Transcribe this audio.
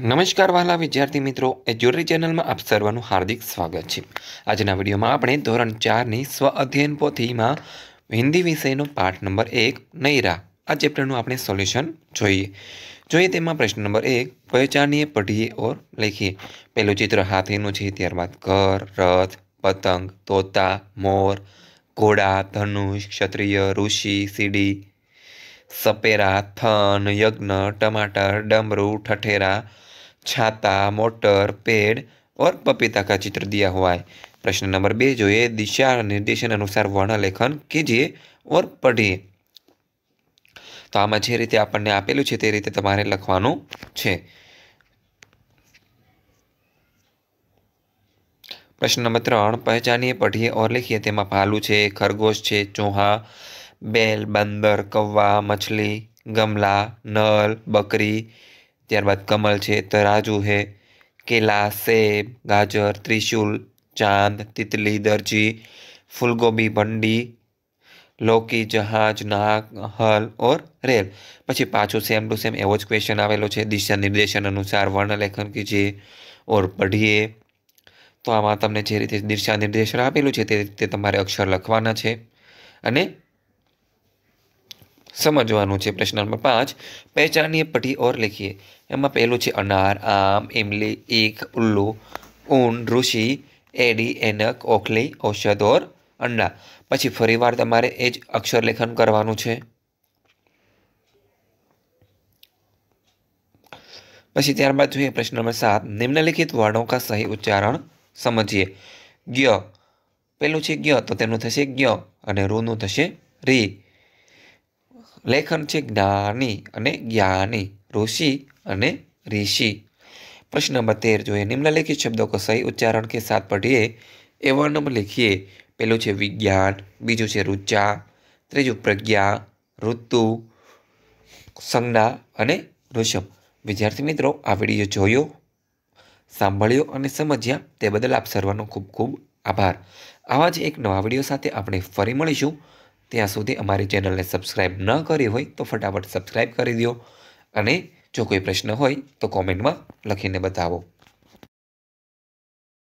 નમસ્કાર વહાલા વિદ્યાર્થી મિત્રો એ એજ્યુરી ચેનલમાં આપ સર્વનું હાર્દિક સ્વાગત છે આજના વિડીયોમાં આપણે ધોરણ ચારની સ્વ અધ્યયન પોથીમાં હિન્દી વિષયનો પાઠ નંબર એક નૈરા આ ચેપ્ટરનું આપણે સોલ્યુશન જોઈએ જોઈએ તેમાં પ્રશ્ન નંબર એક પહેચાનીએ પઢીએ ઓર લખીએ પહેલું ચિત્ર હાથીનું છે ત્યારબાદ ઘર રથ પતંગ તોતા મોર ઘોડા ધનુષ ક્ષત્રિય ઋષિ સીડી સપેરા થન યજ્ઞ टमाटर डमरू ठठेरा छाता मोटर पेड़ और पपीता का चित्र दिया हुआ है प्रश्न नंबर बे जो है दिशा निर्देशन अनुसार वर्ण लेखन તો આમાં જે રીતે આપણને આપેલું છે તે રીતે તમારે લખવાનું છે પ્રશ્ન નંબર ત્રણ પહેચાનીએ પઢીએ ઓર લખીએ તેમાં ભાલુ છે ખરગોશ છે ચોહા બેલ બાંદર કૌવા મછલી ગમલા નળ બકરી ત્યારબાદ કમલ છે તરાજુ હે કેલા સેબ ગાજર ત્રિશુલ ચાંદ તિતલી દરજી ફૂલગોબી ભંડી લોકી જહાજ નાક હલ ઓર રેલ પછી પાછો સેમ ટુ સેમ એવો જ ક્વેશ્ચન આવેલો છે દિશા નિર્દેશન અનુસાર વર્ણલેખન કીજીએ ઓર પઢીએ તો આમાં તમને જે રીતે દિશા નિર્દેશન આપેલું છે તે રીતે તમારે અક્ષર લખવાના છે અને સમજવાનું છે પ્રશ્ન નંબર પાંચ પહેચાનીએ પટી ઓર લખીએ એમાં પહેલું છે અનાર આમ ઇમલી ઈખ ઉલ્લુ ઊન ઋષિ એડી એનક ઓખલી ઔષધ ઓર અંડા પછી ફરીવાર તમારે એ જ અક્ષર લેખન કરવાનું છે પછી ત્યારબાદ જોઈએ પ્રશ્ન નંબર સાત નિમ્નલિખિત વર્ણો કા સહી ઉચ્ચારણ સમજીએ ગ્ય પેલું છે ગ્ય તો તેનું થશે ગ્ય અને રૂનું થશે રી લેખન છે જ્ઞાની અને જ્ઞાની ઋષિ અને ઋષિ પ્રશ્ન નંબર તેર જોઈએ નિમ્નલિખિત શબ્દો કો સહી ઉચ્ચારણ કે સાથ પઢીએ એવા નમ લખીએ પહેલું છે વિજ્ઞાન બીજું છે રુચા ત્રીજું પ્રજ્ઞા ઋતુ સંજ્ઞા અને ઋષભ વિદ્યાર્થી મિત્રો આ વિડીયો જોયો સાંભળ્યો અને સમજ્યા તે બદલ આપ સર્વનો ખૂબ ખૂબ આભાર આવા જ એક નવા વિડીયો સાથે આપણે ફરી મળીશું ત્યાં સુધી અમારી ચેનલને સબસ્ક્રાઈબ ન કરી હોય તો ફટાફટ સબસ્ક્રાઈબ કરી દો અને જો કોઈ પ્રશ્ન હોય તો કોમેન્ટમાં લખીને બતાવો